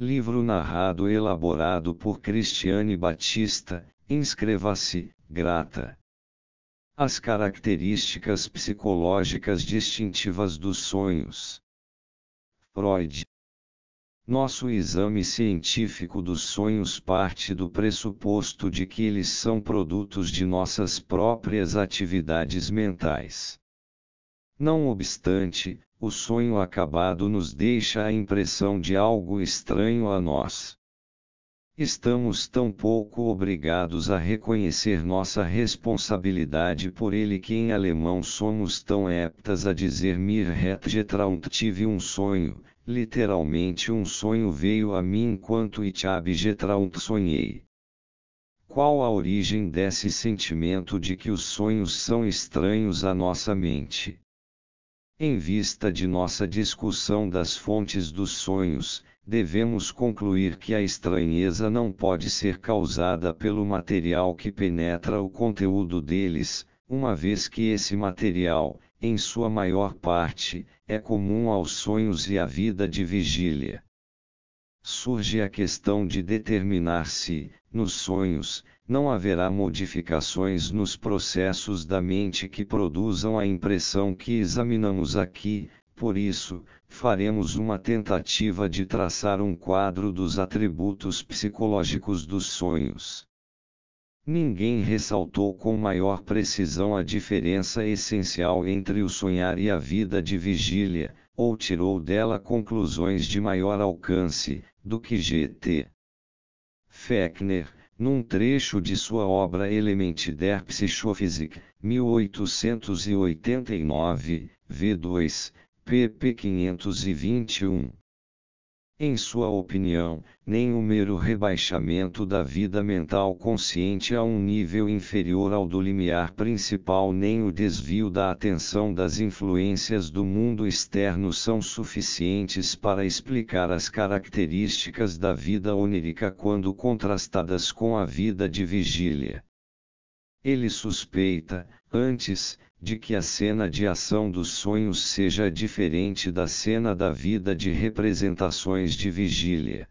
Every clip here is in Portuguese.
Livro narrado e elaborado por Cristiane Batista, inscreva-se, grata. As características psicológicas distintivas dos sonhos. Freud. Nosso exame científico dos sonhos parte do pressuposto de que eles são produtos de nossas próprias atividades mentais. Não obstante, o sonho acabado nos deixa a impressão de algo estranho a nós. Estamos tão pouco obrigados a reconhecer nossa responsabilidade por ele que em alemão somos tão aptas a dizer mir hat getraumt tive um sonho, literalmente um sonho veio a mim enquanto ich habe getraumt sonhei. Qual a origem desse sentimento de que os sonhos são estranhos à nossa mente? Em vista de nossa discussão das fontes dos sonhos, devemos concluir que a estranheza não pode ser causada pelo material que penetra o conteúdo deles, uma vez que esse material, em sua maior parte, é comum aos sonhos e à vida de vigília. Surge a questão de determinar se, nos sonhos, não haverá modificações nos processos da mente que produzam a impressão que examinamos aqui, por isso, faremos uma tentativa de traçar um quadro dos atributos psicológicos dos sonhos. Ninguém ressaltou com maior precisão a diferença essencial entre o sonhar e a vida de vigília, ou tirou dela conclusões de maior alcance, do que G.T. Fechner, num trecho de sua obra Elemente der Psychophysik, 1889, V2, pp 521. Em sua opinião, nem o mero rebaixamento da vida mental consciente a um nível inferior ao do limiar principal, nem o desvio da atenção das influências do mundo externo são suficientes para explicar as características da vida onírica quando contrastadas com a vida de vigília. Ele suspeita, antes, de que a cena de ação dos sonhos seja diferente da cena da vida de representações de vigília.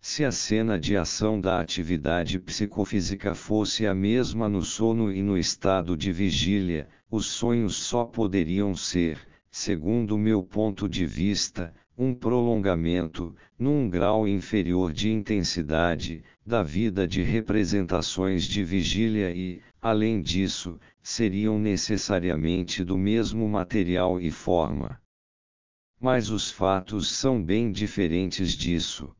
Se a cena de ação da atividade psicofísica fosse a mesma no sono e no estado de vigília, os sonhos só poderiam ser, segundo meu ponto de vista, um prolongamento, num grau inferior de intensidade, da vida de representações de vigília e, além disso, seriam necessariamente do mesmo material e forma. Mas os fatos são bem diferentes disso.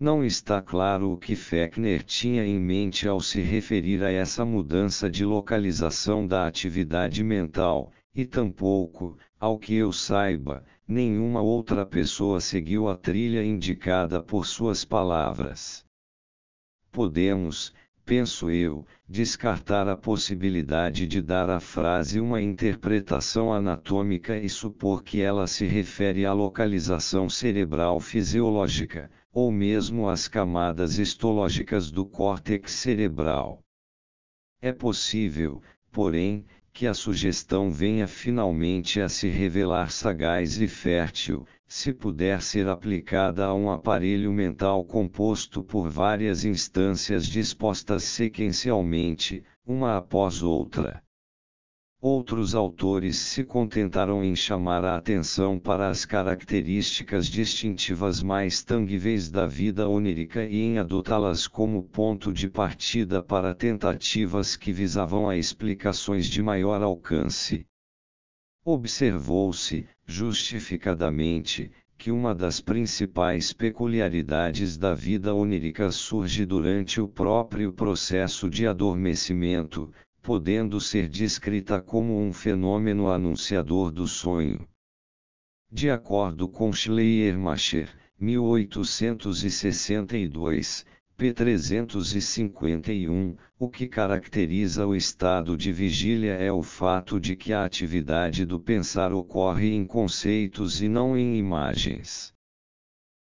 Não está claro o que Fechner tinha em mente ao se referir a essa mudança de localização da atividade mental, e tampouco, ao que eu saiba, nenhuma outra pessoa seguiu a trilha indicada por suas palavras. Podemos, penso eu, descartar a possibilidade de dar à frase uma interpretação anatômica e supor que ela se refere à localização cerebral fisiológica, ou mesmo às camadas histológicas do córtex cerebral. É possível, porém, que a sugestão venha finalmente a se revelar sagaz e fértil, se puder ser aplicada a um aparelho mental composto por várias instâncias dispostas sequencialmente, uma após outra. Outros autores se contentaram em chamar a atenção para as características distintivas mais tangíveis da vida onírica e em adotá-las como ponto de partida para tentativas que visavam a explicações de maior alcance. Observou-se, justificadamente, que uma das principais peculiaridades da vida onírica surge durante o próprio processo de adormecimento, podendo ser descrita como um fenômeno anunciador do sonho. De acordo com Schleiermacher, 1862, P351, o que caracteriza o estado de vigília é o fato de que a atividade do pensar ocorre em conceitos e não em imagens.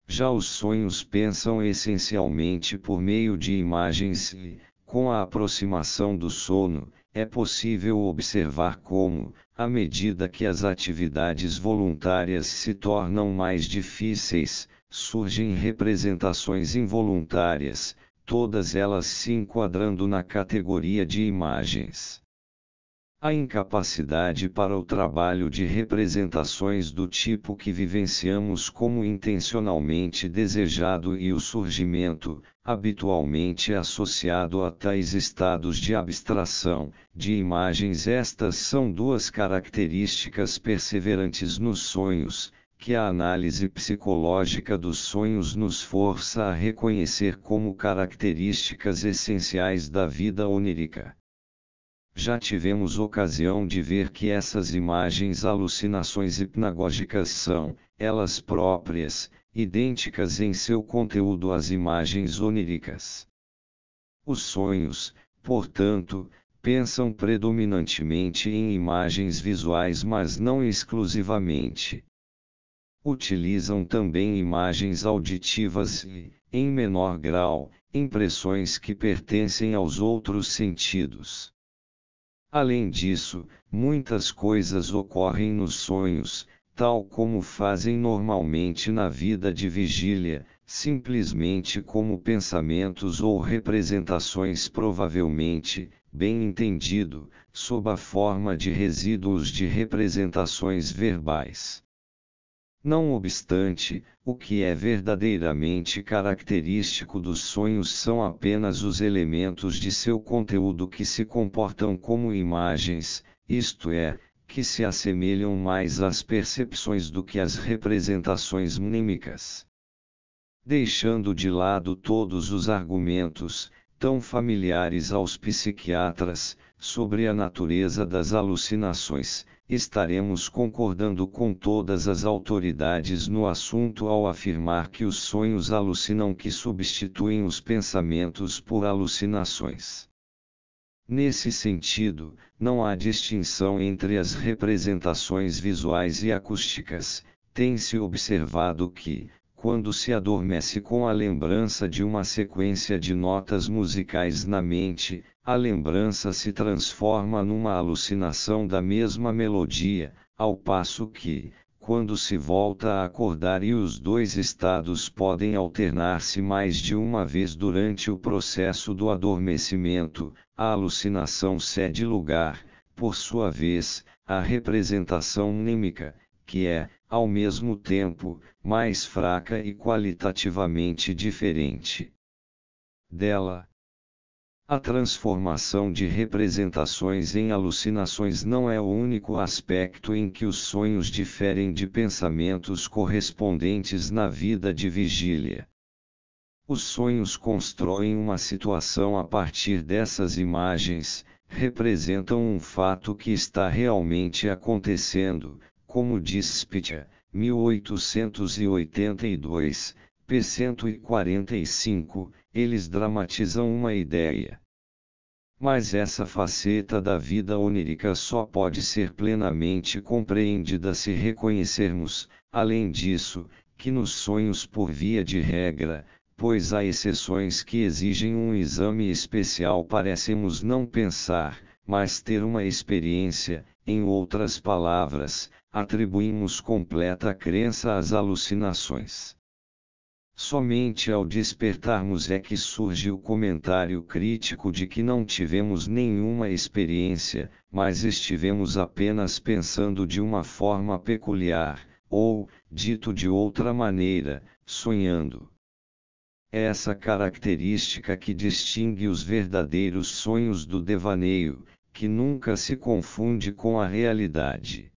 Já os sonhos pensam essencialmente por meio de imagens e, com a aproximação do sono, é possível observar como, à medida que as atividades voluntárias se tornam mais difíceis, surgem representações involuntárias, todas elas se enquadrando na categoria de imagens. A incapacidade para o trabalho de representações do tipo que vivenciamos como intencionalmente desejado e o surgimento, habitualmente associado a tais estados de abstração, de imagens, estas são duas características perseverantes nos sonhos, que a análise psicológica dos sonhos nos força a reconhecer como características essenciais da vida onírica. Já tivemos ocasião de ver que essas imagens alucinações hipnagógicas são, elas próprias, idênticas em seu conteúdo às imagens oníricas. Os sonhos, portanto, pensam predominantemente em imagens visuais, mas não exclusivamente utilizam também imagens auditivas e, em menor grau, impressões que pertencem aos outros sentidos. Além disso, muitas coisas ocorrem nos sonhos, tal como fazem normalmente na vida de vigília, simplesmente como pensamentos ou representações, provavelmente, bem entendido, sob a forma de resíduos de representações verbais. Não obstante, o que é verdadeiramente característico dos sonhos são apenas os elementos de seu conteúdo que se comportam como imagens, isto é, que se assemelham mais às percepções do que às representações mnímicas. Deixando de lado todos os argumentos, tão familiares aos psiquiatras, sobre a natureza das alucinações, estaremos concordando com todas as autoridades no assunto ao afirmar que os sonhos alucinam que substituem os pensamentos por alucinações. Nesse sentido, não há distinção entre as representações visuais e acústicas, tem-se observado que, quando se adormece com a lembrança de uma sequência de notas musicais na mente, a lembrança se transforma numa alucinação da mesma melodia, ao passo que, quando se volta a acordar e os dois estados podem alternar-se mais de uma vez durante o processo do adormecimento, a alucinação cede lugar, por sua vez, à representação nímica, que é, ao mesmo tempo, mais fraca e qualitativamente diferente dela. A transformação de representações em alucinações não é o único aspecto em que os sonhos diferem de pensamentos correspondentes na vida de vigília. Os sonhos constroem uma situação a partir dessas imagens, representam um fato que está realmente acontecendo, como diz Spitta, 1882, p. 145, eles dramatizam uma ideia. Mas essa faceta da vida onírica só pode ser plenamente compreendida se reconhecermos, além disso, que nos sonhos por via de regra, pois há exceções que exigem um exame especial parecemos não pensar, mas ter uma experiência, em outras palavras, atribuímos completa crença às alucinações. Somente ao despertarmos é que surge o comentário crítico de que não tivemos nenhuma experiência, mas estivemos apenas pensando de uma forma peculiar, ou, dito de outra maneira, sonhando. essa característica que distingue os verdadeiros sonhos do devaneio, que nunca se confunde com a realidade.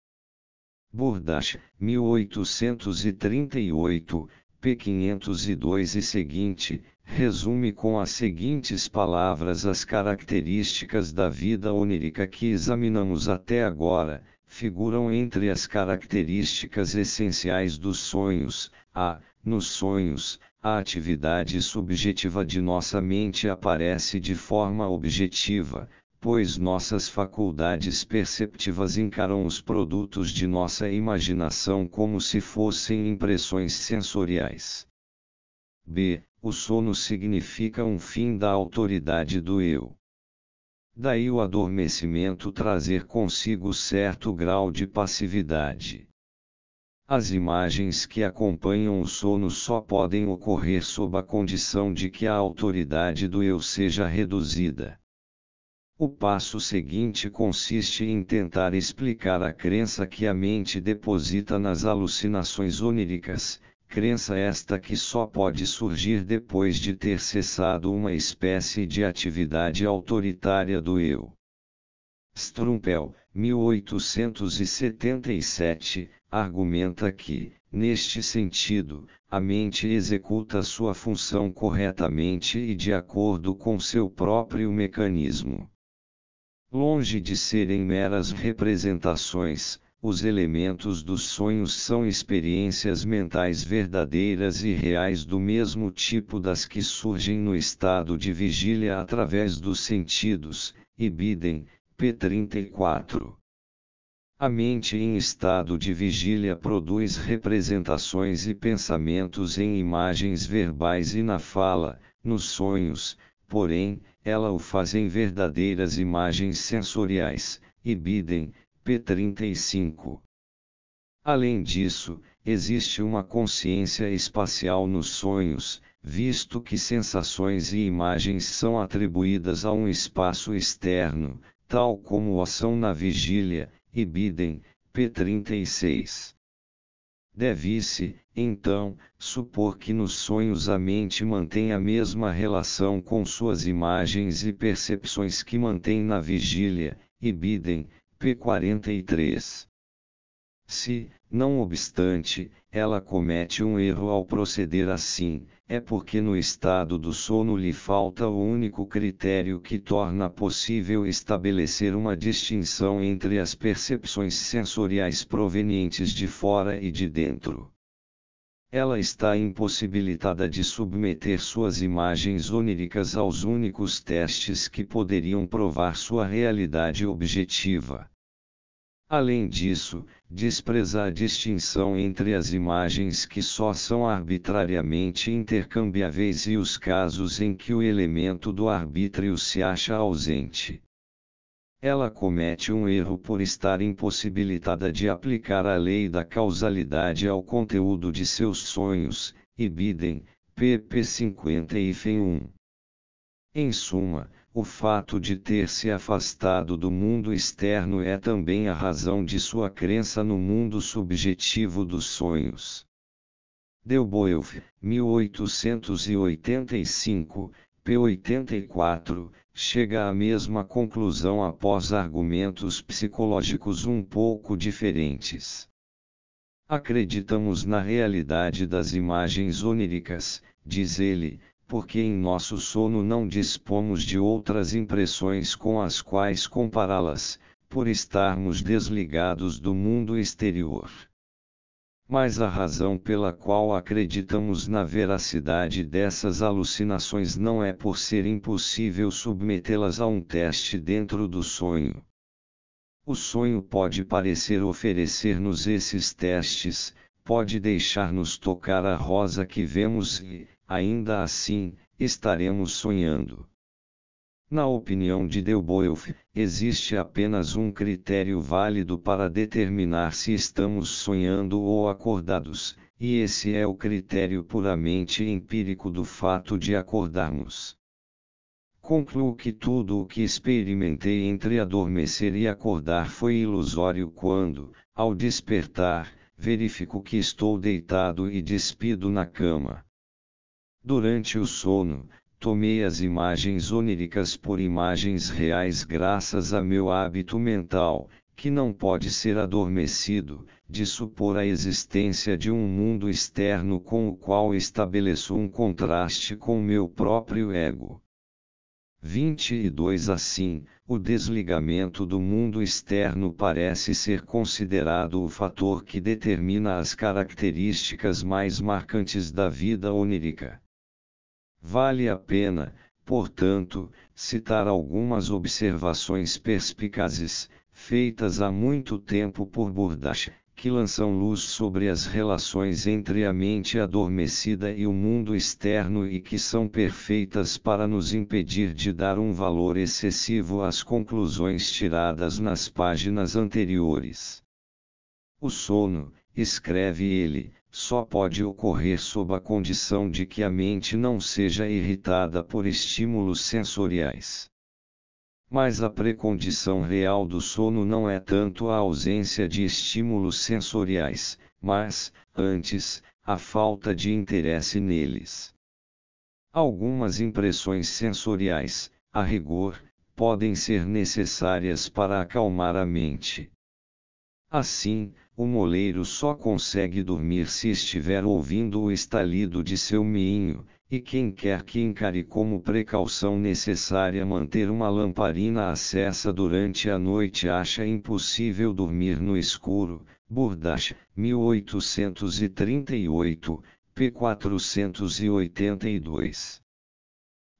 Burdas, 1838, p. 502 e seguinte, resume com as seguintes palavras as características da vida onírica que examinamos até agora, figuram entre as características essenciais dos sonhos, a, nos sonhos, a atividade subjetiva de nossa mente aparece de forma objetiva, pois nossas faculdades perceptivas encaram os produtos de nossa imaginação como se fossem impressões sensoriais. B. O sono significa um fim da autoridade do eu. Daí o adormecimento trazer consigo certo grau de passividade. As imagens que acompanham o sono só podem ocorrer sob a condição de que a autoridade do eu seja reduzida. O passo seguinte consiste em tentar explicar a crença que a mente deposita nas alucinações oníricas, crença esta que só pode surgir depois de ter cessado uma espécie de atividade autoritária do eu. Strumpel, 1877, argumenta que, neste sentido, a mente executa sua função corretamente e de acordo com seu próprio mecanismo. Longe de serem meras representações, os elementos dos sonhos são experiências mentais verdadeiras e reais do mesmo tipo das que surgem no estado de vigília através dos sentidos, Ibidem, p. 34. A mente em estado de vigília produz representações e pensamentos em imagens verbais e na fala, nos sonhos, porém, ela o faz em verdadeiras imagens sensoriais, e Biden, P35. Além disso, existe uma consciência espacial nos sonhos, visto que sensações e imagens são atribuídas a um espaço externo, tal como a são na vigília, e Biden, P36. Devisse, então, supor que nos sonhos a mente mantém a mesma relação com suas imagens e percepções que mantém na vigília, Ibidem, P43. Se, não obstante, ela comete um erro ao proceder assim, é porque no estado do sono lhe falta o único critério que torna possível estabelecer uma distinção entre as percepções sensoriais provenientes de fora e de dentro ela está impossibilitada de submeter suas imagens oníricas aos únicos testes que poderiam provar sua realidade objetiva. Além disso, despreza a distinção entre as imagens que só são arbitrariamente intercambiáveis e os casos em que o elemento do arbítrio se acha ausente ela comete um erro por estar impossibilitada de aplicar a lei da causalidade ao conteúdo de seus sonhos, e Biden, pp 50 e FEM 1. Em suma, o fato de ter se afastado do mundo externo é também a razão de sua crença no mundo subjetivo dos sonhos. Delboeuf, 1885, P84, chega à mesma conclusão após argumentos psicológicos um pouco diferentes. Acreditamos na realidade das imagens oníricas, diz ele, porque em nosso sono não dispomos de outras impressões com as quais compará-las, por estarmos desligados do mundo exterior mas a razão pela qual acreditamos na veracidade dessas alucinações não é por ser impossível submetê-las a um teste dentro do sonho. O sonho pode parecer oferecer-nos esses testes, pode deixar-nos tocar a rosa que vemos e, ainda assim, estaremos sonhando. Na opinião de Deboeuf, existe apenas um critério válido para determinar se estamos sonhando ou acordados, e esse é o critério puramente empírico do fato de acordarmos. Concluo que tudo o que experimentei entre adormecer e acordar foi ilusório quando, ao despertar, verifico que estou deitado e despido na cama. Durante o sono, Tomei as imagens oníricas por imagens reais graças a meu hábito mental, que não pode ser adormecido, de supor a existência de um mundo externo com o qual estabeleço um contraste com meu próprio ego. 22 Assim, o desligamento do mundo externo parece ser considerado o fator que determina as características mais marcantes da vida onírica. Vale a pena, portanto, citar algumas observações perspicazes, feitas há muito tempo por Bourdache, que lançam luz sobre as relações entre a mente adormecida e o mundo externo e que são perfeitas para nos impedir de dar um valor excessivo às conclusões tiradas nas páginas anteriores. O sono, escreve ele, só pode ocorrer sob a condição de que a mente não seja irritada por estímulos sensoriais. Mas a precondição real do sono não é tanto a ausência de estímulos sensoriais, mas, antes, a falta de interesse neles. Algumas impressões sensoriais, a rigor, podem ser necessárias para acalmar a mente. Assim, o moleiro só consegue dormir se estiver ouvindo o estalido de seu miinho, e quem quer que encare como precaução necessária manter uma lamparina acessa durante a noite acha impossível dormir no escuro. Burdash, 1838, p. 482.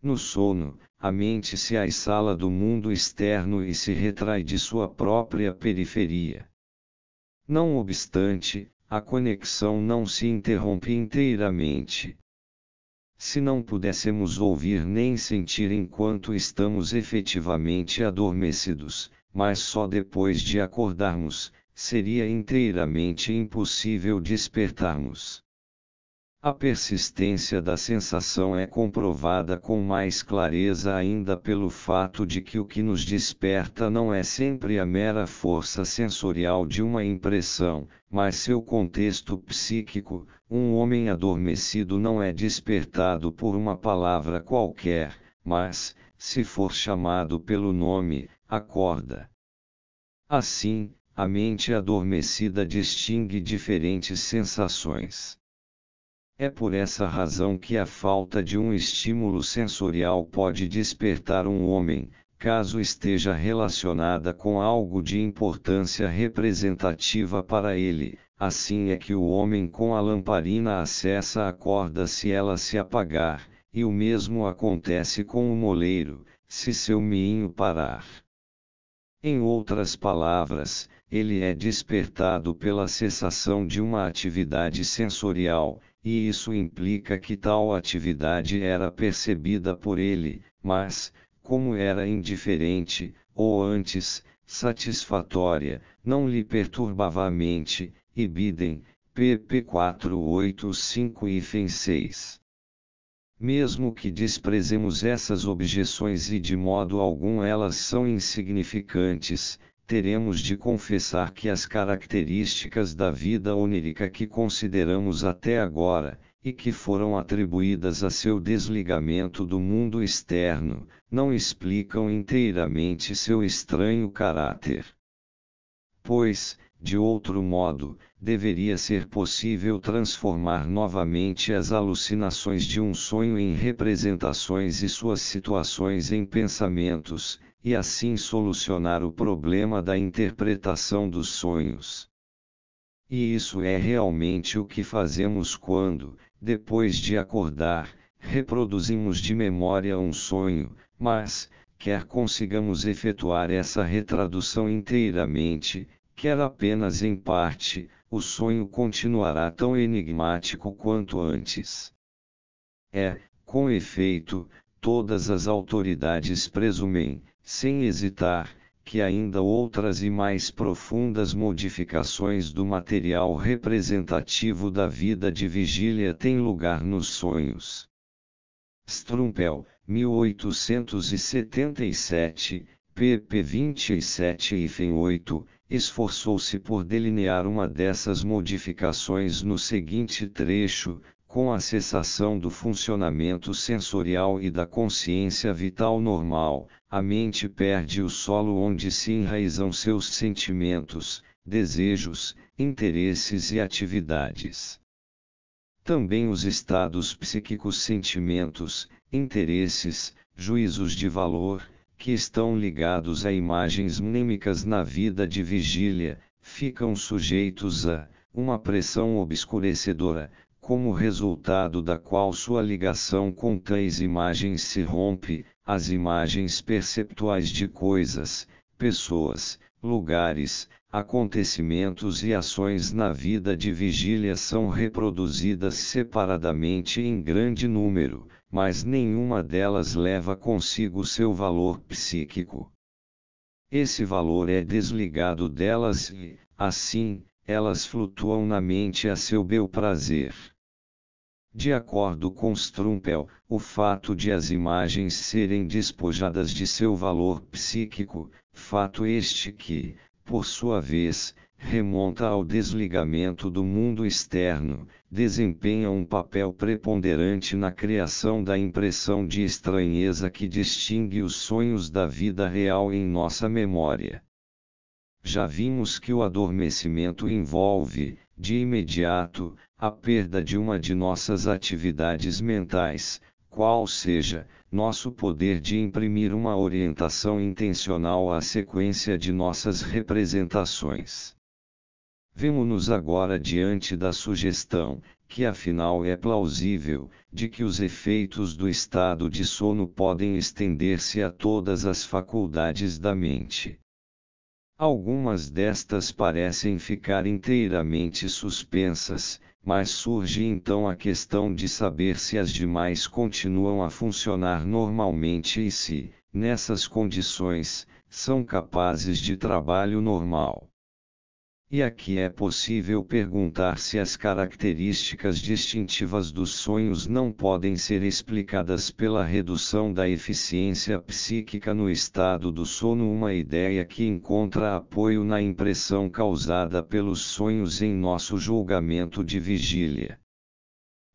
No sono, a mente se aisala do mundo externo e se retrai de sua própria periferia. Não obstante, a conexão não se interrompe inteiramente. Se não pudéssemos ouvir nem sentir enquanto estamos efetivamente adormecidos, mas só depois de acordarmos, seria inteiramente impossível despertarmos. A persistência da sensação é comprovada com mais clareza ainda pelo fato de que o que nos desperta não é sempre a mera força sensorial de uma impressão, mas seu contexto psíquico. Um homem adormecido não é despertado por uma palavra qualquer, mas, se for chamado pelo nome, acorda. Assim, a mente adormecida distingue diferentes sensações. É por essa razão que a falta de um estímulo sensorial pode despertar um homem, caso esteja relacionada com algo de importância representativa para ele. Assim é que o homem com a lamparina acessa a corda se ela se apagar, e o mesmo acontece com o moleiro, se seu miinho parar. Em outras palavras, ele é despertado pela cessação de uma atividade sensorial, e isso implica que tal atividade era percebida por ele, mas, como era indiferente, ou antes, satisfatória, não lhe perturbava a mente, e Biden, pp 485-6. Mesmo que desprezemos essas objeções e de modo algum elas são insignificantes, teremos de confessar que as características da vida onírica que consideramos até agora, e que foram atribuídas a seu desligamento do mundo externo, não explicam inteiramente seu estranho caráter. Pois, de outro modo, deveria ser possível transformar novamente as alucinações de um sonho em representações e suas situações em pensamentos, e assim solucionar o problema da interpretação dos sonhos. E isso é realmente o que fazemos quando, depois de acordar, reproduzimos de memória um sonho, mas, quer consigamos efetuar essa retradução inteiramente, quer apenas em parte, o sonho continuará tão enigmático quanto antes. É, com efeito, todas as autoridades presumem, sem hesitar, que ainda outras e mais profundas modificações do material representativo da vida de vigília têm lugar nos sonhos. Strumpel, 1877, pp 27-8, e esforçou-se por delinear uma dessas modificações no seguinte trecho, com a cessação do funcionamento sensorial e da consciência vital normal, a mente perde o solo onde se enraizam seus sentimentos, desejos, interesses e atividades. Também os estados psíquicos, sentimentos, interesses, juízos de valor, que estão ligados a imagens mnêmicas na vida de vigília, ficam sujeitos a uma pressão obscurecedora, como resultado da qual sua ligação com tais imagens se rompe, as imagens perceptuais de coisas, pessoas, lugares, acontecimentos e ações na vida de vigília são reproduzidas separadamente em grande número, mas nenhuma delas leva consigo seu valor psíquico. Esse valor é desligado delas e, assim, elas flutuam na mente a seu bel prazer. De acordo com Strumpel, o fato de as imagens serem despojadas de seu valor psíquico, fato este que, por sua vez, remonta ao desligamento do mundo externo, desempenha um papel preponderante na criação da impressão de estranheza que distingue os sonhos da vida real em nossa memória. Já vimos que o adormecimento envolve, de imediato, a perda de uma de nossas atividades mentais, qual seja, nosso poder de imprimir uma orientação intencional à sequência de nossas representações. Vemo-nos agora diante da sugestão, que afinal é plausível, de que os efeitos do estado de sono podem estender-se a todas as faculdades da mente. Algumas destas parecem ficar inteiramente suspensas, mas surge então a questão de saber se as demais continuam a funcionar normalmente e se, nessas condições, são capazes de trabalho normal e aqui é possível perguntar se as características distintivas dos sonhos não podem ser explicadas pela redução da eficiência psíquica no estado do sono, uma ideia que encontra apoio na impressão causada pelos sonhos em nosso julgamento de vigília.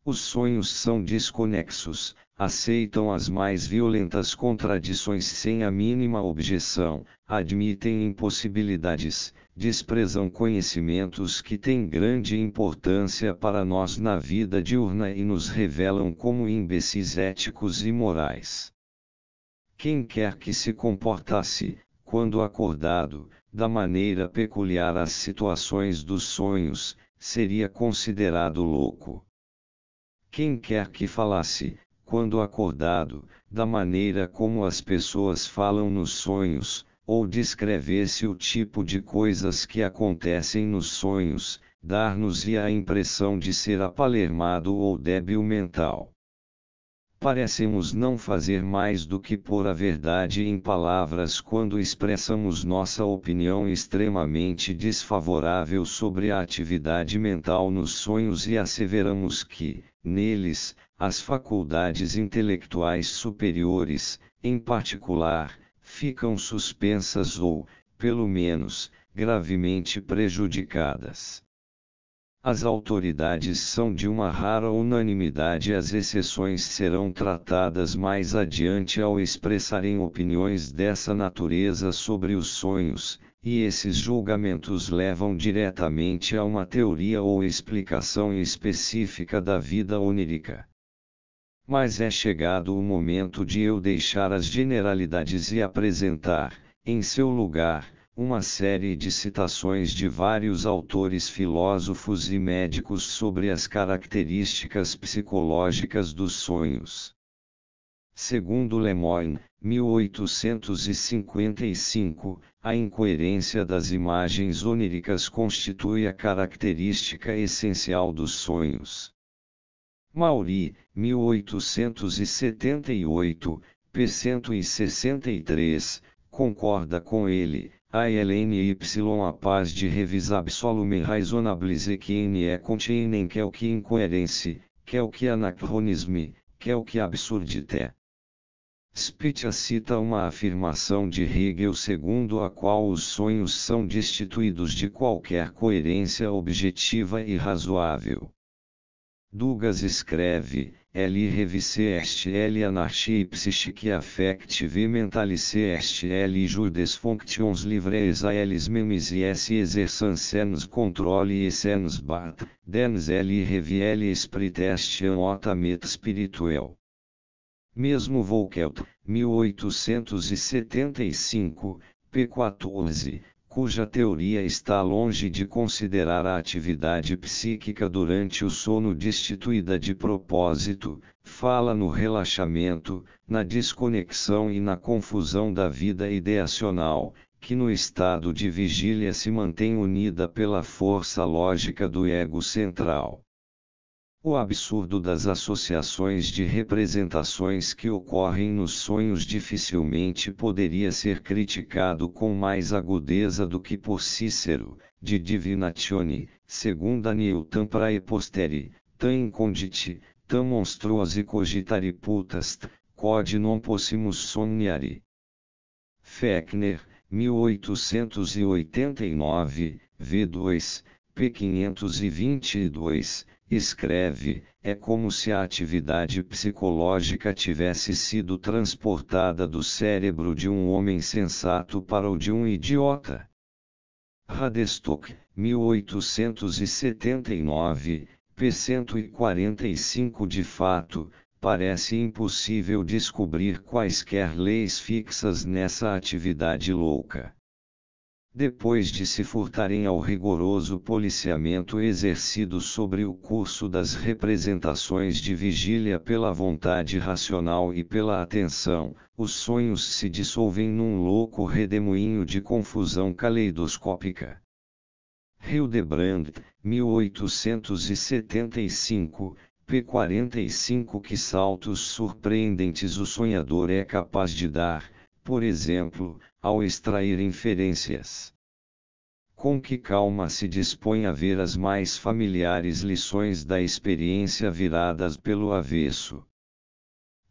Os sonhos são desconexos, aceitam as mais violentas contradições sem a mínima objeção, admitem impossibilidades, desprezam conhecimentos que têm grande importância para nós na vida diurna e nos revelam como imbecis éticos e morais. Quem quer que se comportasse, quando acordado, da maneira peculiar às situações dos sonhos, seria considerado louco. Quem quer que falasse, quando acordado, da maneira como as pessoas falam nos sonhos, ou descrevesse o tipo de coisas que acontecem nos sonhos, dar-nos-ia a impressão de ser apalermado ou débil mental. Parecemos não fazer mais do que pôr a verdade em palavras quando expressamos nossa opinião extremamente desfavorável sobre a atividade mental nos sonhos e asseveramos que, neles, as faculdades intelectuais superiores, em particular, ficam suspensas ou, pelo menos, gravemente prejudicadas. As autoridades são de uma rara unanimidade e as exceções serão tratadas mais adiante ao expressarem opiniões dessa natureza sobre os sonhos, e esses julgamentos levam diretamente a uma teoria ou explicação específica da vida onírica. Mas é chegado o momento de eu deixar as generalidades e apresentar, em seu lugar, uma série de citações de vários autores filósofos e médicos sobre as características psicológicas dos sonhos. Segundo Lemoyne, 1855, a incoerência das imagens oníricas constitui a característica essencial dos sonhos. Mauri, 1878, p. 163, concorda com ele, a LNY a paz de revis absolume que equine é continem que é o que incoerência, que é o que anacronisme, que é o que absurdité. Spitia cita uma afirmação de Hegel segundo a qual os sonhos são destituídos de qualquer coerência objetiva e razoável. Dugas escreve, L reviseste L anarchie psychique affective mentaliseste L jour des livres a eles memes e s exerçansens controle e Senos bat, dens L reviel espriteste notamit spirituel. Mesmo Volkelt, 1875, p. 14, cuja teoria está longe de considerar a atividade psíquica durante o sono destituída de propósito, fala no relaxamento, na desconexão e na confusão da vida ideacional, que no estado de vigília se mantém unida pela força lógica do ego central. O absurdo das associações de representações que ocorrem nos sonhos dificilmente poderia ser criticado com mais agudeza do que por Cícero, de Divinatione, segunda Newton posteri, tam incondite, tam monstruosi cogitari putast, quod non possimus somniari. Fechner, 1889, V2, P522, Escreve, é como se a atividade psicológica tivesse sido transportada do cérebro de um homem sensato para o de um idiota. Radestock, 1879, p. 145 De fato, parece impossível descobrir quaisquer leis fixas nessa atividade louca depois de se furtarem ao rigoroso policiamento exercido sobre o curso das representações de vigília pela vontade racional e pela atenção, os sonhos se dissolvem num louco redemoinho de confusão caleidoscópica. Hildebrand, 1875, p. 45 Que saltos surpreendentes o sonhador é capaz de dar, por exemplo, ao extrair inferências. Com que calma se dispõe a ver as mais familiares lições da experiência viradas pelo avesso.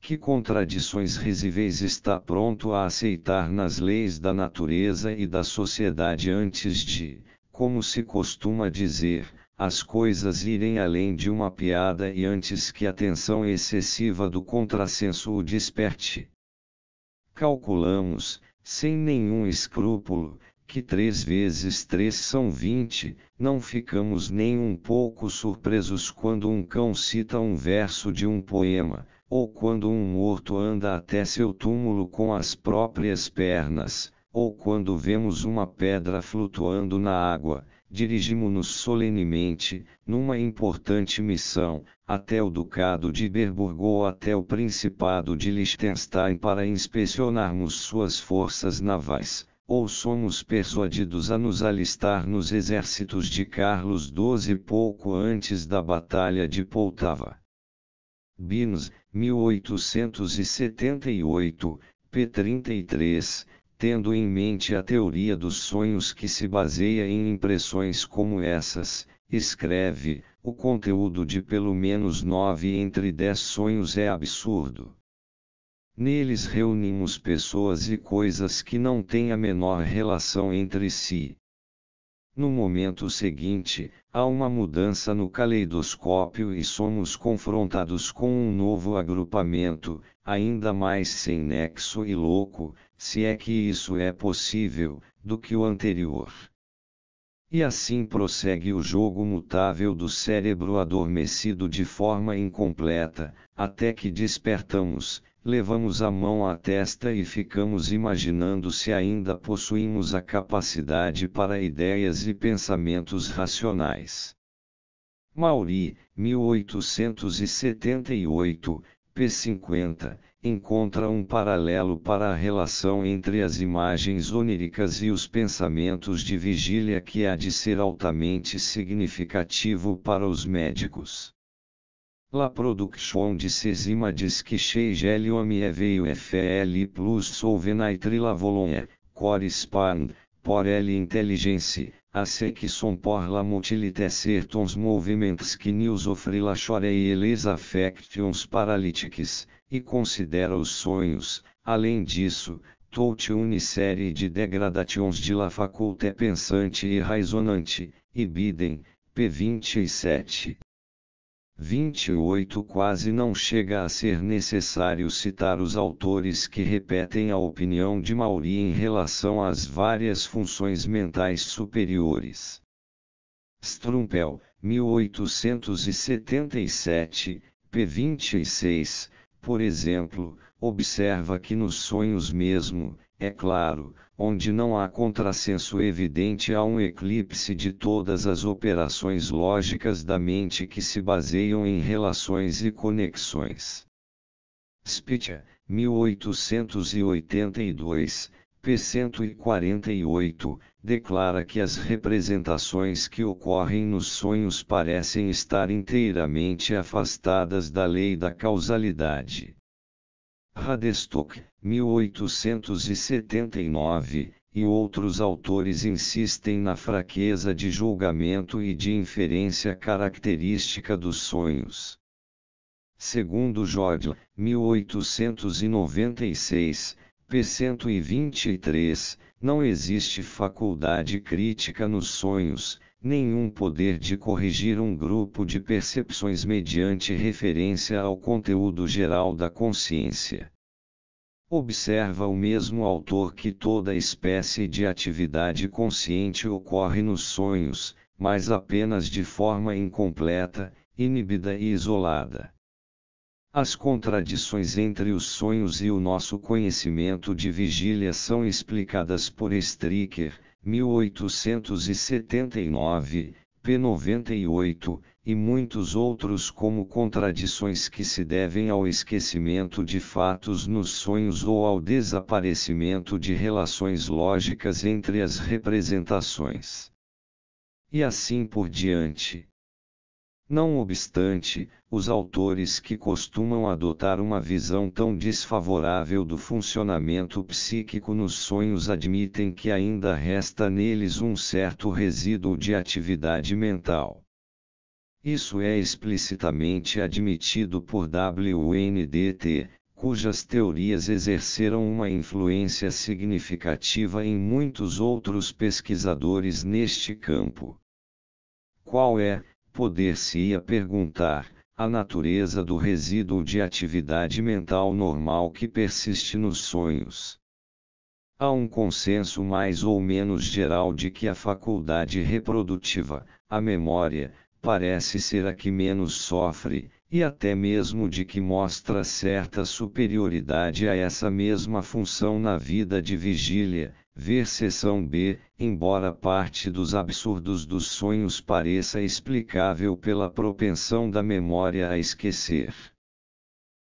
Que contradições risíveis está pronto a aceitar nas leis da natureza e da sociedade antes de, como se costuma dizer, as coisas irem além de uma piada e antes que a tensão excessiva do contrassenso o desperte. Calculamos, sem nenhum escrúpulo, que três vezes três são vinte, não ficamos nem um pouco surpresos quando um cão cita um verso de um poema, ou quando um morto anda até seu túmulo com as próprias pernas, ou quando vemos uma pedra flutuando na água, dirigimo-nos solenemente, numa importante missão, até o Ducado de Berburgo ou até o Principado de Liechtenstein para inspecionarmos suas forças navais, ou somos persuadidos a nos alistar nos exércitos de Carlos XII pouco antes da Batalha de Poltava. Bins, 1878, p. 33, tendo em mente a teoria dos sonhos que se baseia em impressões como essas, escreve: o conteúdo de pelo menos nove entre dez sonhos é absurdo. Neles reunimos pessoas e coisas que não têm a menor relação entre si. No momento seguinte, há uma mudança no caleidoscópio e somos confrontados com um novo agrupamento, ainda mais sem nexo e louco, se é que isso é possível, do que o anterior. E assim prossegue o jogo mutável do cérebro adormecido de forma incompleta, até que despertamos, levamos a mão à testa e ficamos imaginando se ainda possuímos a capacidade para ideias e pensamentos racionais. Mauri, 1878, P50, encontra um paralelo para a relação entre as imagens oníricas e os pensamentos de vigília que há de ser altamente significativo para os médicos. La production de ces images que chez l'homme veille plus souvenaitre la volonté, eh, correspond, por l'intelligence, a se qui sont por la motilité certains movimentos que nous offre la chore eles les affections paralytiques, e considera os sonhos, além disso, toute une série de degradations de la faculté pensante e raisonante, e bidem, p. 27. 28 quase não chega a ser necessário citar os autores que repetem a opinião de Mauri em relação às várias funções mentais superiores. Strumpel, 1877, p. 26, por exemplo, observa que nos sonhos mesmo, é claro, onde não há contrassenso evidente há um eclipse de todas as operações lógicas da mente que se baseiam em relações e conexões. Spitzer, 1882, p. 148, declara que as representações que ocorrem nos sonhos parecem estar inteiramente afastadas da lei da causalidade. Radstock, 1879, e outros autores insistem na fraqueza de julgamento e de inferência característica dos sonhos. Segundo Jorge, 1896, p. 123, não existe faculdade crítica nos sonhos, nenhum poder de corrigir um grupo de percepções mediante referência ao conteúdo geral da consciência. Observa o mesmo autor que toda espécie de atividade consciente ocorre nos sonhos, mas apenas de forma incompleta, inibida e isolada. As contradições entre os sonhos e o nosso conhecimento de vigília são explicadas por Stricker, 1879, p. 98, e muitos outros como contradições que se devem ao esquecimento de fatos nos sonhos ou ao desaparecimento de relações lógicas entre as representações. E assim por diante. Não obstante, os autores que costumam adotar uma visão tão desfavorável do funcionamento psíquico nos sonhos admitem que ainda resta neles um certo resíduo de atividade mental. Isso é explicitamente admitido por WNDT, cujas teorias exerceram uma influência significativa em muitos outros pesquisadores neste campo. Qual é, poder-se-ia perguntar, a natureza do resíduo de atividade mental normal que persiste nos sonhos. Há um consenso mais ou menos geral de que a faculdade reprodutiva, a memória, parece ser a que menos sofre, e até mesmo de que mostra certa superioridade a essa mesma função na vida de vigília, Ver seção B, embora parte dos absurdos dos sonhos pareça explicável pela propensão da memória a esquecer.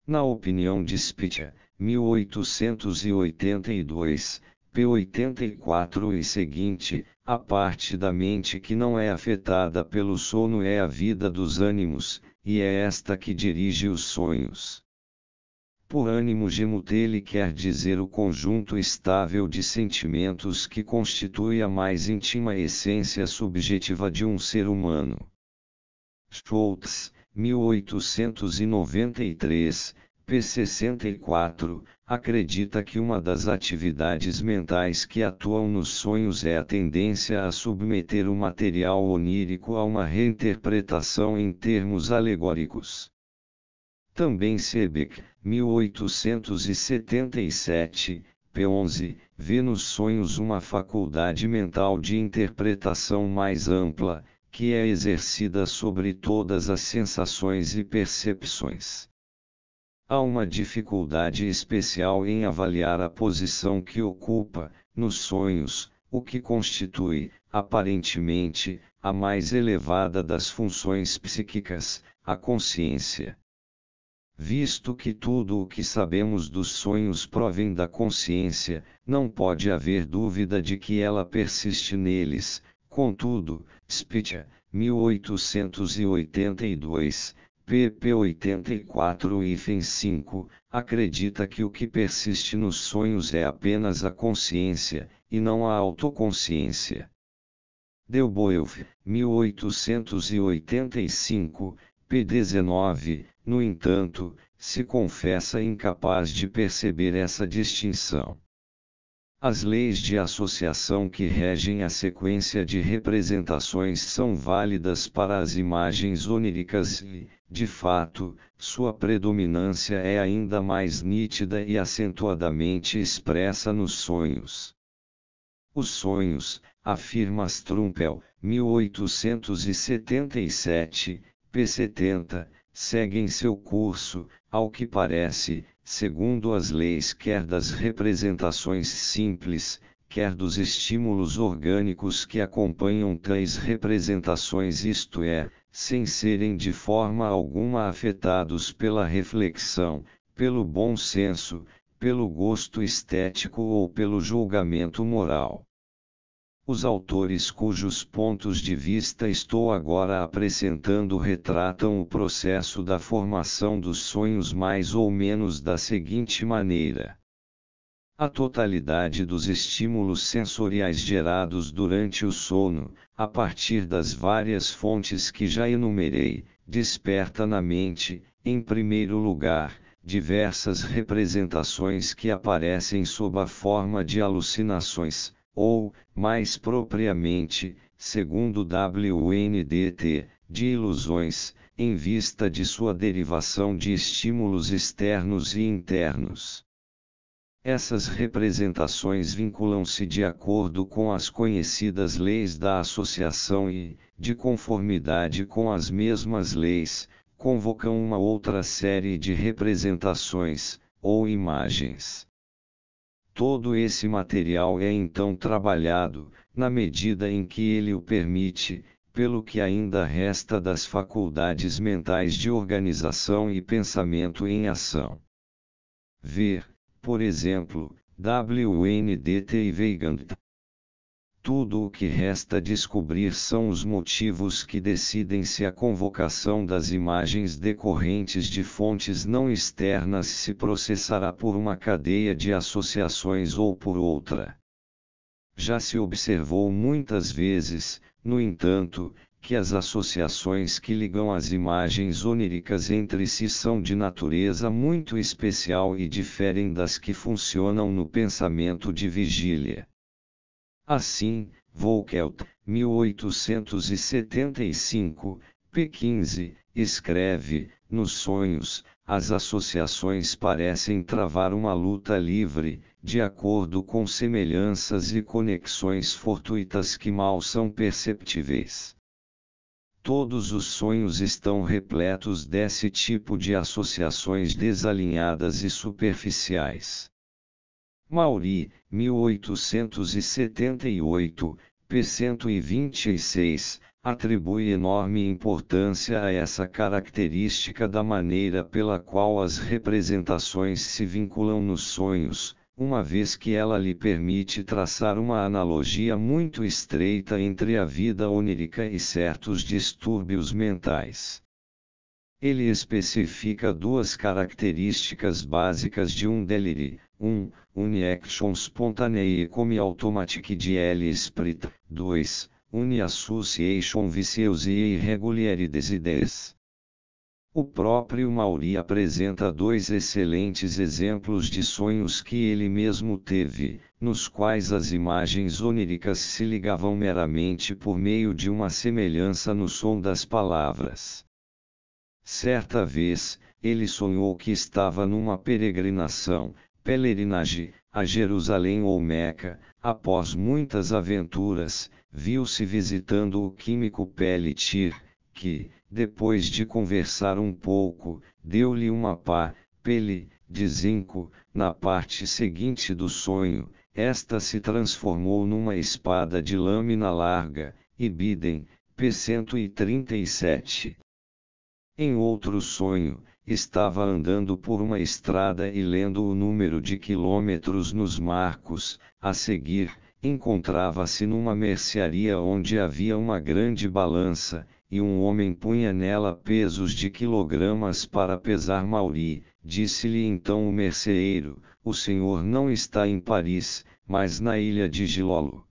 Na opinião de Spitta, 1882, p. 84 e seguinte, a parte da mente que não é afetada pelo sono é a vida dos ânimos, e é esta que dirige os sonhos. Por ânimo gemutele quer dizer o conjunto estável de sentimentos que constitui a mais íntima essência subjetiva de um ser humano. Schultz, 1893, p. 64, acredita que uma das atividades mentais que atuam nos sonhos é a tendência a submeter o material onírico a uma reinterpretação em termos alegóricos também Sebek, 1877, P11, vê nos sonhos uma faculdade mental de interpretação mais ampla, que é exercida sobre todas as sensações e percepções. Há uma dificuldade especial em avaliar a posição que ocupa, nos sonhos, o que constitui, aparentemente, a mais elevada das funções psíquicas, a consciência. Visto que tudo o que sabemos dos sonhos provém da consciência, não pode haver dúvida de que ela persiste neles. Contudo, Spitta, 1882, pp 84-5, acredita que o que persiste nos sonhos é apenas a consciência, e não a autoconsciência. Delboeuf, 1885, P19, no entanto, se confessa incapaz de perceber essa distinção. As leis de associação que regem a sequência de representações são válidas para as imagens oníricas e, de fato, sua predominância é ainda mais nítida e acentuadamente expressa nos sonhos. Os sonhos, afirma Strumpel, 1877, P70, seguem seu curso, ao que parece, segundo as leis quer das representações simples, quer dos estímulos orgânicos que acompanham tais representações, isto é, sem serem de forma alguma afetados pela reflexão, pelo bom senso, pelo gosto estético ou pelo julgamento moral. Os autores cujos pontos de vista estou agora apresentando retratam o processo da formação dos sonhos mais ou menos da seguinte maneira. A totalidade dos estímulos sensoriais gerados durante o sono, a partir das várias fontes que já enumerei, desperta na mente, em primeiro lugar, diversas representações que aparecem sob a forma de alucinações ou, mais propriamente, segundo WNDT, de ilusões, em vista de sua derivação de estímulos externos e internos. Essas representações vinculam-se de acordo com as conhecidas leis da associação e, de conformidade com as mesmas leis, convocam uma outra série de representações, ou imagens. Todo esse material é então trabalhado, na medida em que ele o permite, pelo que ainda resta das faculdades mentais de organização e pensamento em ação. Ver, por exemplo, WNDT e Weigand. Tudo o que resta descobrir são os motivos que decidem se a convocação das imagens decorrentes de fontes não externas se processará por uma cadeia de associações ou por outra. Já se observou muitas vezes, no entanto, que as associações que ligam as imagens oníricas entre si são de natureza muito especial e diferem das que funcionam no pensamento de vigília. Assim, Volkelt, 1875, P15, escreve: Nos sonhos, as associações parecem travar uma luta livre, de acordo com semelhanças e conexões fortuitas que mal são perceptíveis. Todos os sonhos estão repletos desse tipo de associações desalinhadas e superficiais. Mauri, 1878, p. 126, atribui enorme importância a essa característica da maneira pela qual as representações se vinculam nos sonhos, uma vez que ela lhe permite traçar uma analogia muito estreita entre a vida onírica e certos distúrbios mentais. Ele especifica duas características básicas de um delivery: 1. Um, Uniaction Spontaneity Come Automatic DL Split. 2. Uniassociation Vicious e Irregularities. O próprio Mauri apresenta dois excelentes exemplos de sonhos que ele mesmo teve, nos quais as imagens oníricas se ligavam meramente por meio de uma semelhança no som das palavras. Certa vez, ele sonhou que estava numa peregrinação, pelerinagem, a Jerusalém ou Meca, após muitas aventuras, viu-se visitando o químico Pelitir, que, depois de conversar um pouco, deu-lhe uma pá, pele, de zinco, na parte seguinte do sonho, esta se transformou numa espada de lâmina larga, ibidem, P137. Em outro sonho, estava andando por uma estrada e lendo o número de quilômetros nos marcos, a seguir, encontrava-se numa mercearia onde havia uma grande balança, e um homem punha nela pesos de quilogramas para pesar Mauri, disse-lhe então o merceeiro, o senhor não está em Paris, mas na ilha de Gilolo.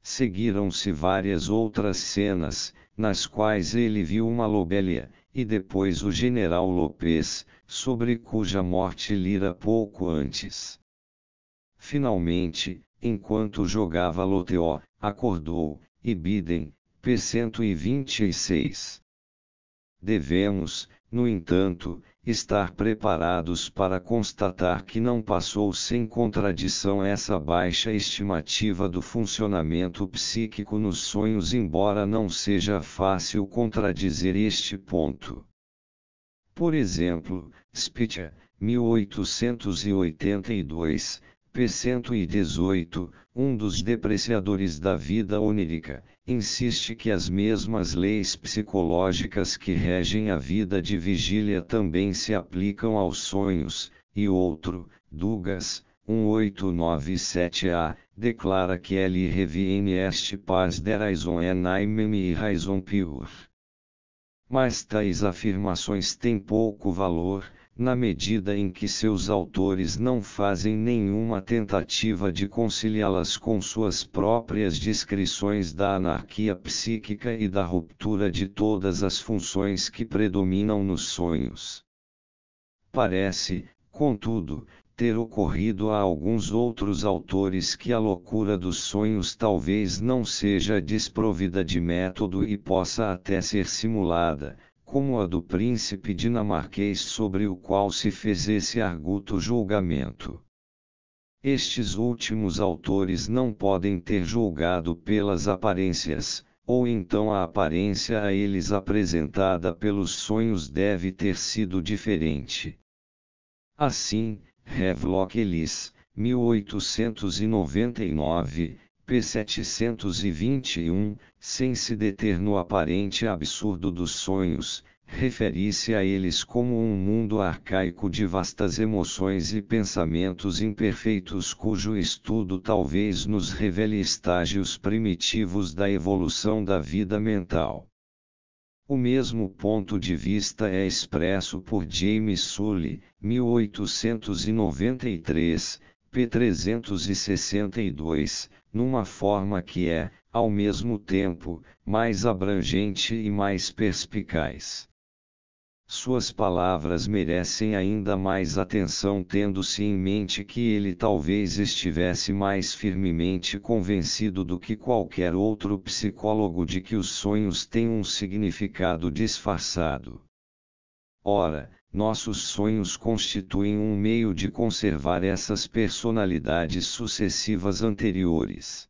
Seguiram-se várias outras cenas, nas quais ele viu uma lobélia, e depois o general Lopes, sobre cuja morte lira pouco antes. Finalmente, enquanto jogava Loteó, acordou, e Biden, P126. Devemos, no entanto, estar preparados para constatar que não passou sem contradição essa baixa estimativa do funcionamento psíquico nos sonhos, embora não seja fácil contradizer este ponto. Por exemplo, Spitzer, 1882, P118, um dos depreciadores da vida onírica, insiste que as mesmas leis psicológicas que regem a vida de vigília também se aplicam aos sonhos, e outro, Dugas, 1897A, declara que ele reviene este paz der Raison Enaimem e Raison Pure. Mas tais afirmações têm pouco valor, na medida em que seus autores não fazem nenhuma tentativa de conciliá-las com suas próprias descrições da anarquia psíquica e da ruptura de todas as funções que predominam nos sonhos. Parece, contudo, ter ocorrido a alguns outros autores que a loucura dos sonhos talvez não seja desprovida de método e possa até ser simulada, como a do príncipe dinamarquês sobre o qual se fez esse arguto julgamento. Estes últimos autores não podem ter julgado pelas aparências, ou então a aparência a eles apresentada pelos sonhos deve ter sido diferente. Assim, Havelock Ellis, 1899, P721, sem se deter no aparente absurdo dos sonhos, referir-se a eles como um mundo arcaico de vastas emoções e pensamentos imperfeitos cujo estudo talvez nos revele estágios primitivos da evolução da vida mental. O mesmo ponto de vista é expresso por James Sully, 1893, P362, numa forma que é, ao mesmo tempo, mais abrangente e mais perspicaz. Suas palavras merecem ainda mais atenção, tendo-se em mente que ele talvez estivesse mais firmemente convencido do que qualquer outro psicólogo de que os sonhos têm um significado disfarçado. Ora, nossos sonhos constituem um meio de conservar essas personalidades sucessivas anteriores.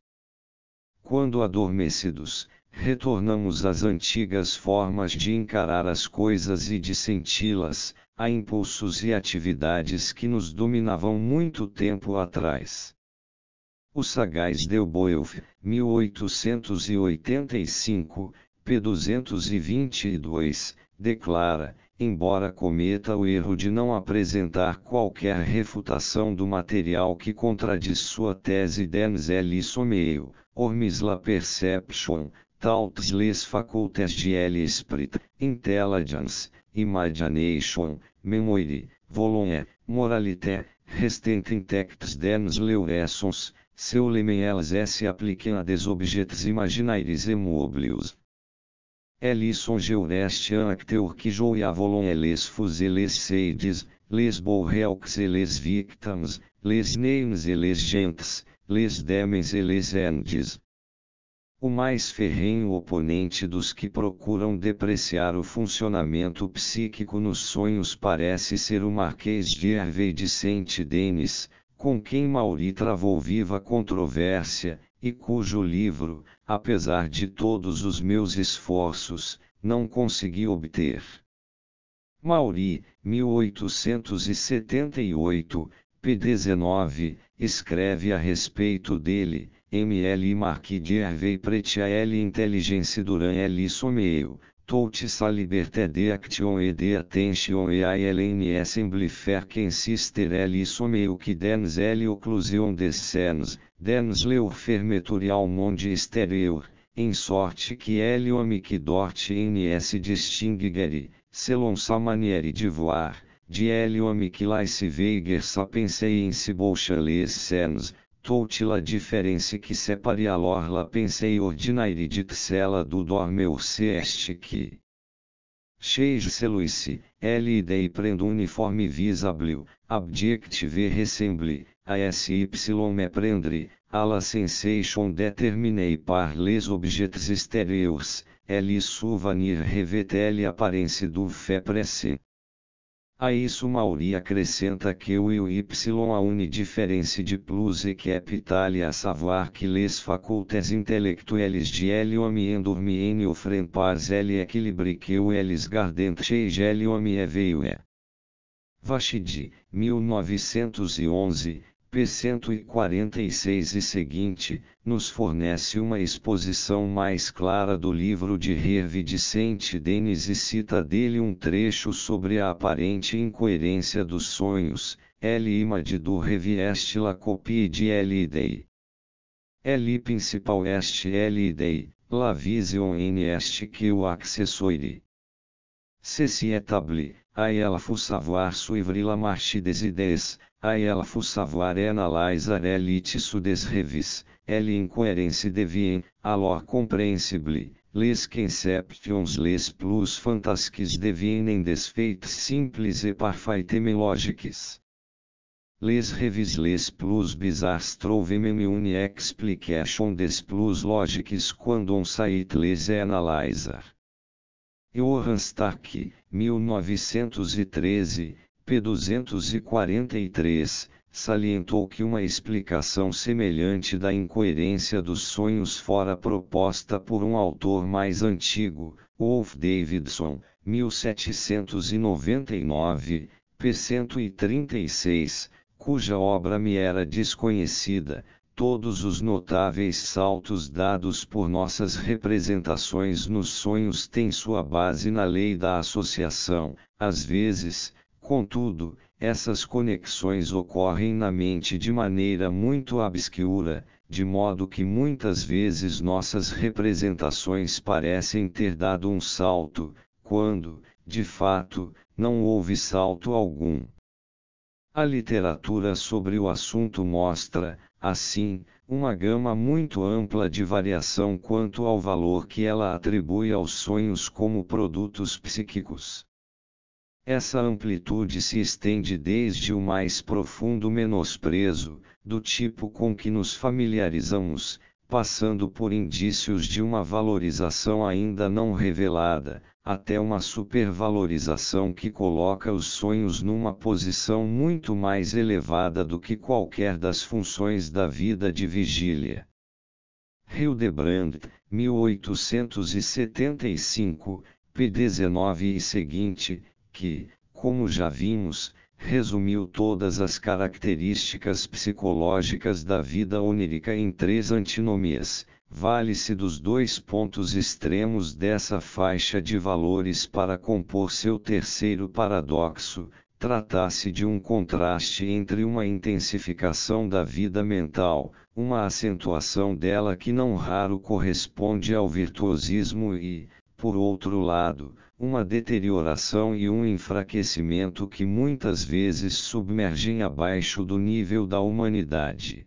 Quando adormecidos, retornamos às antigas formas de encarar as coisas e de senti-las, a impulsos e atividades que nos dominavam muito tempo atrás. O sagaz de Boelf, 1885, p. 222, declara, embora cometa o erro de não apresentar qualquer refutação do material que contradiz sua tese Denzel Sommeil, Ormis la Perception, Tautes les Facultés de l'Esprit, Intelligence, Imagination, Memory, Volonté, Moralité, Restent Intactes Dens Leuresons, Seu elas S. apliquem a desobjetos Objets e Immobilius. Elles sont acteur acteurs qui jouent eles volon et les seides, les borrelx eles victims, les names eles gentes, les demens eles endes. O mais ferrenho oponente dos que procuram depreciar o funcionamento psíquico nos sonhos parece ser o Marquês de Hervé de Saint-Denis, com quem Mauri travou viva controvérsia, e cujo livro, apesar de todos os meus esforços, não consegui obter. Mauri, 1878, p19, escreve a respeito dele, ML Marquis de Hervey Pretia L Intelligence duran L Sommeil, Toutes sa liberté action et attention et à l'ensemble faire qu'insister L Sommeil qui dens L occlusion des scènes, dens leu fermetorial monde exterior, em sorte que ele amicdort ns distinguere, selon sa maniere de voar, de ele amiclaisse veiger sapenseens bolchales sens, tout la diferença que separe alors la pensée ordinaire cela du dormeur ceste que. Cheijo celuisse, L idei prendo uniforme abject ve ressemble, a ASY me prendre, à la sensation déterminée par les objets extérieurs, elle souvenir revêt l apparence du fait pressé. A isso Mauri acrescenta que o y a une différence de plus et capital à savoir que les facultés intellectuelles de l'homme endormient offrent par l'équilibre que elles gardent chez l'homme veille. Vachidi, 1911, p 146 e seguinte, nos fornece uma exposição mais clara do livro de Hervé de Saint-Denis e cita dele um trecho sobre a aparente incoerência dos sonhos, do revi est la copie de l'idée. L principal est l'idée, la vision en est que o accessoire. si établi, a elle faut savoir suivre la marche des idées, a ela fussavarena laisare su sudes revis, L incoerence devien, alor comprehensible, les conceptions les plus fantasques nem desfeites simples e parfaiteme logiques. Les revis les plus bizarres trovemem une explication des plus logiques quando on sait les analyser. Johann Stark, 1913, p. 243, salientou que uma explicação semelhante da incoerência dos sonhos fora proposta por um autor mais antigo, Wolf Davidson, 1799, p. 136, cuja obra me era desconhecida, todos os notáveis saltos dados por nossas representações nos sonhos têm sua base na lei da associação, às vezes, Contudo, essas conexões ocorrem na mente de maneira muito obscura, de modo que muitas vezes nossas representações parecem ter dado um salto, quando, de fato, não houve salto algum. A literatura sobre o assunto mostra, assim, uma gama muito ampla de variação quanto ao valor que ela atribui aos sonhos como produtos psíquicos. Essa amplitude se estende desde o mais profundo menosprezo, do tipo com que nos familiarizamos, passando por indícios de uma valorização ainda não revelada, até uma supervalorização que coloca os sonhos numa posição muito mais elevada do que qualquer das funções da vida de vigília. Hildebrand, 1875, p. 19 e seguinte, que, como já vimos, resumiu todas as características psicológicas da vida onírica em três antinomias. Vale-se dos dois pontos extremos dessa faixa de valores para compor seu terceiro paradoxo, tratasse de um contraste entre uma intensificação da vida mental, uma acentuação dela que não raro corresponde ao virtuosismo e, por outro lado, uma deterioração e um enfraquecimento que muitas vezes submergem abaixo do nível da humanidade.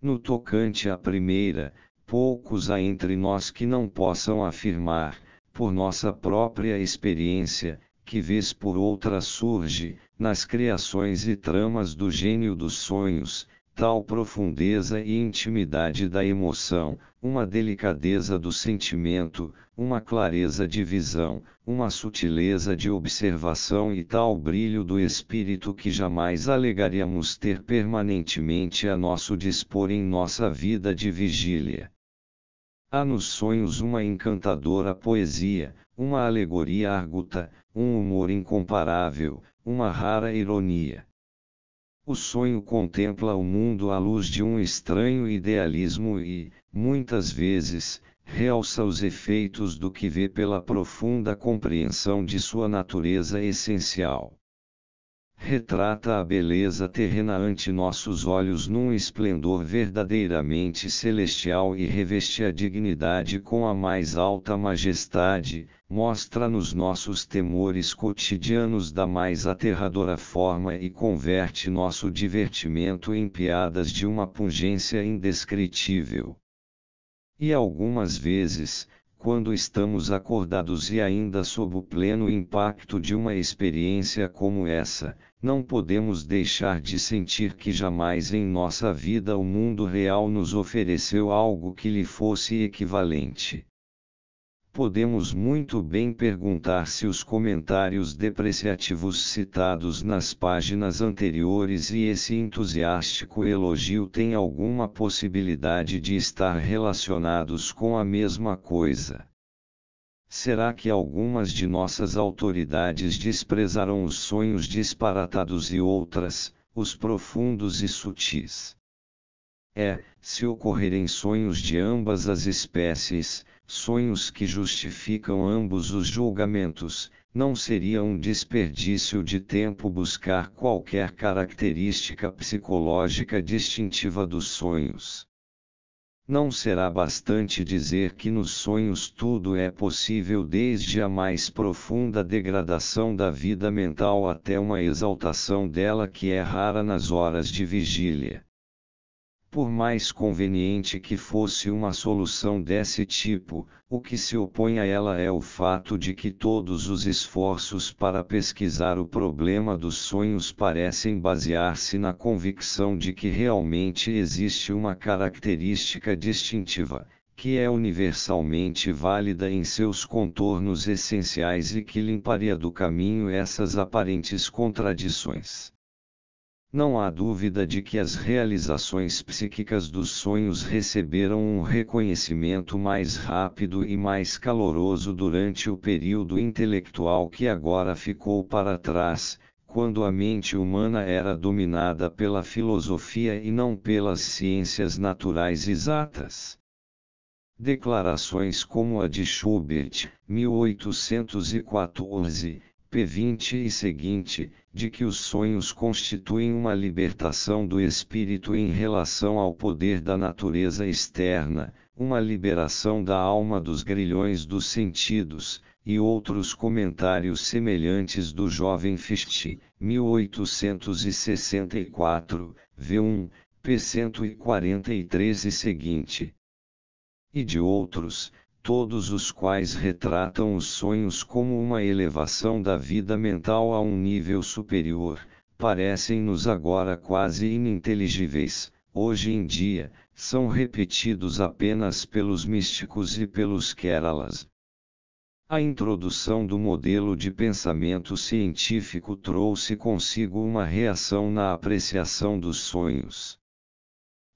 No tocante à primeira, poucos há entre nós que não possam afirmar, por nossa própria experiência, que vez por outra surge, nas criações e tramas do gênio dos sonhos, tal profundeza e intimidade da emoção, uma delicadeza do sentimento, uma clareza de visão, uma sutileza de observação e tal brilho do espírito que jamais alegaríamos ter permanentemente a nosso dispor em nossa vida de vigília. Há nos sonhos uma encantadora poesia, uma alegoria arguta, um humor incomparável, uma rara ironia. O sonho contempla o mundo à luz de um estranho idealismo e, muitas vezes, realça os efeitos do que vê pela profunda compreensão de sua natureza essencial. Retrata a beleza terrena ante nossos olhos num esplendor verdadeiramente celestial e reveste a dignidade com a mais alta majestade, mostra-nos nossos temores cotidianos da mais aterradora forma e converte nosso divertimento em piadas de uma pungência indescritível. E algumas vezes, quando estamos acordados e ainda sob o pleno impacto de uma experiência como essa, não podemos deixar de sentir que jamais em nossa vida o mundo real nos ofereceu algo que lhe fosse equivalente podemos muito bem perguntar se os comentários depreciativos citados nas páginas anteriores e esse entusiástico elogio têm alguma possibilidade de estar relacionados com a mesma coisa. Será que algumas de nossas autoridades desprezaram os sonhos disparatados e outras, os profundos e sutis? é, se ocorrerem sonhos de ambas as espécies, sonhos que justificam ambos os julgamentos, não seria um desperdício de tempo buscar qualquer característica psicológica distintiva dos sonhos. Não será bastante dizer que nos sonhos tudo é possível, desde a mais profunda degradação da vida mental até uma exaltação dela que é rara nas horas de vigília. Por mais conveniente que fosse uma solução desse tipo, o que se opõe a ela é o fato de que todos os esforços para pesquisar o problema dos sonhos parecem basear-se na convicção de que realmente existe uma característica distintiva, que é universalmente válida em seus contornos essenciais e que limparia do caminho essas aparentes contradições não há dúvida de que as realizações psíquicas dos sonhos receberam um reconhecimento mais rápido e mais caloroso durante o período intelectual que agora ficou para trás, quando a mente humana era dominada pela filosofia e não pelas ciências naturais exatas. Declarações como a de Schubert, 1814, P20 e seguinte, de que os sonhos constituem uma libertação do espírito em relação ao poder da natureza externa, uma liberação da alma dos grilhões dos sentidos, e outros comentários semelhantes do jovem Fichte, 1864, V1, P143 e seguinte. E de outros, todos os quais retratam os sonhos como uma elevação da vida mental a um nível superior, parecem-nos agora quase ininteligíveis, hoje em dia, são repetidos apenas pelos místicos e pelos Keralas. A introdução do modelo de pensamento científico trouxe consigo uma reação na apreciação dos sonhos.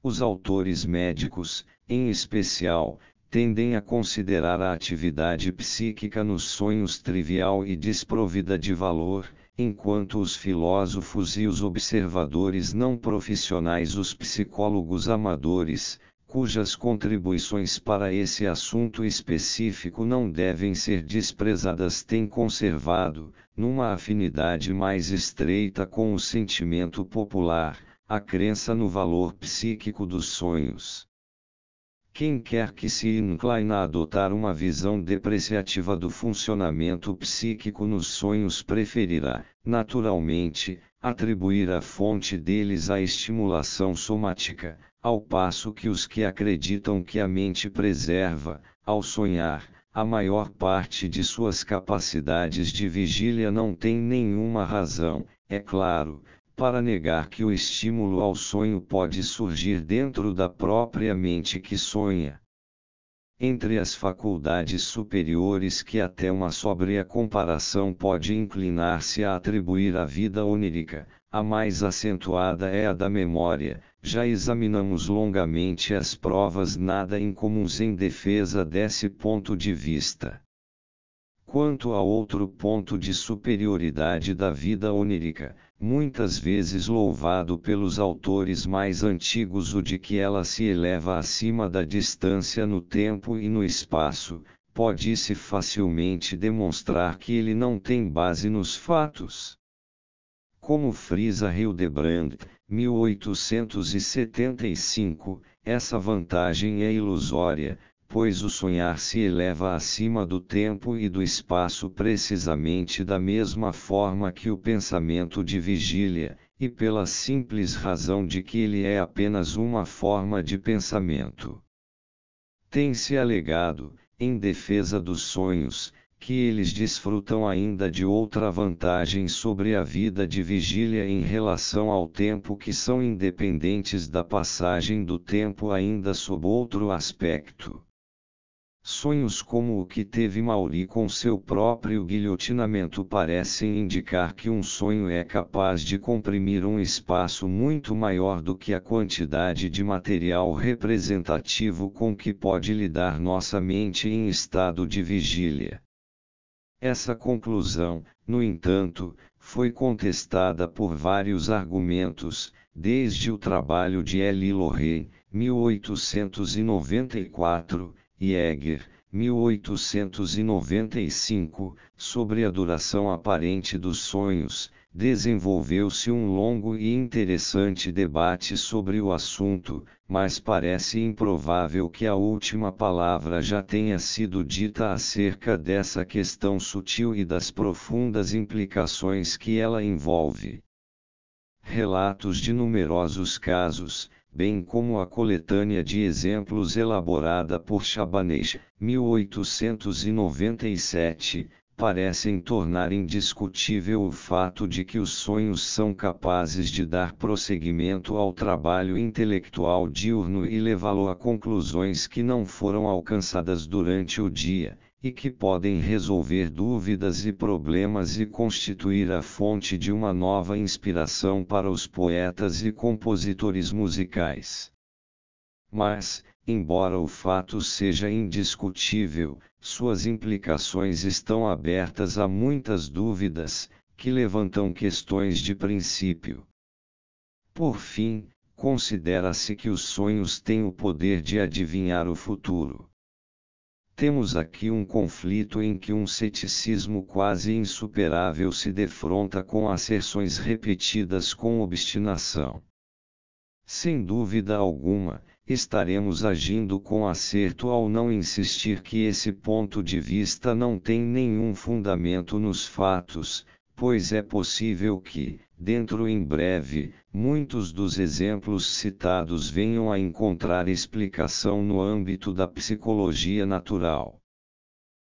Os autores médicos, em especial, tendem a considerar a atividade psíquica nos sonhos trivial e desprovida de valor, enquanto os filósofos e os observadores não profissionais, os psicólogos amadores, cujas contribuições para esse assunto específico não devem ser desprezadas, têm conservado, numa afinidade mais estreita com o sentimento popular, a crença no valor psíquico dos sonhos. Quem quer que se incline a adotar uma visão depreciativa do funcionamento psíquico nos sonhos preferirá, naturalmente, atribuir a fonte deles à estimulação somática, ao passo que os que acreditam que a mente preserva, ao sonhar, a maior parte de suas capacidades de vigília não tem nenhuma razão, é claro, para negar que o estímulo ao sonho pode surgir dentro da própria mente que sonha. Entre as faculdades superiores que até uma sóbria comparação pode inclinar-se a atribuir à vida onírica, a mais acentuada é a da memória. Já examinamos longamente as provas nada incomuns em defesa desse ponto de vista. Quanto ao outro ponto de superioridade da vida onírica, muitas vezes louvado pelos autores mais antigos, o de que ela se eleva acima da distância no tempo e no espaço, pode-se facilmente demonstrar que ele não tem base nos fatos. Como frisa Hildebrand, 1875, essa vantagem é ilusória, pois o sonhar se eleva acima do tempo e do espaço precisamente da mesma forma que o pensamento de vigília, e pela simples razão de que ele é apenas uma forma de pensamento. Tem-se alegado, em defesa dos sonhos, que eles desfrutam ainda de outra vantagem sobre a vida de vigília em relação ao tempo que são independentes da passagem do tempo ainda sob outro aspecto. Sonhos como o que teve Mauri com seu próprio guilhotinamento parecem indicar que um sonho é capaz de comprimir um espaço muito maior do que a quantidade de material representativo com que pode lidar nossa mente em estado de vigília. Essa conclusão, no entanto, foi contestada por vários argumentos, desde o trabalho de L. Lorrain, 1894 Jäger, 1895, sobre a duração aparente dos sonhos, desenvolveu-se um longo e interessante debate sobre o assunto, mas parece improvável que a última palavra já tenha sido dita acerca dessa questão sutil e das profundas implicações que ela envolve. Relatos de numerosos casos, bem como a coletânea de exemplos elaborada por Chabanês, 1897, parecem tornar indiscutível o fato de que os sonhos são capazes de dar prosseguimento ao trabalho intelectual diurno e levá-lo a conclusões que não foram alcançadas durante o dia e que podem resolver dúvidas e problemas e constituir a fonte de uma nova inspiração para os poetas e compositores musicais. Mas, embora o fato seja indiscutível, suas implicações estão abertas a muitas dúvidas, que levantam questões de princípio. Por fim, considera-se que os sonhos têm o poder de adivinhar o futuro. Temos aqui um conflito em que um ceticismo quase insuperável se defronta com asserções repetidas com obstinação. Sem dúvida alguma, estaremos agindo com acerto ao não insistir que esse ponto de vista não tem nenhum fundamento nos fatos, pois é possível que, dentro em breve, muitos dos exemplos citados venham a encontrar explicação no âmbito da psicologia natural.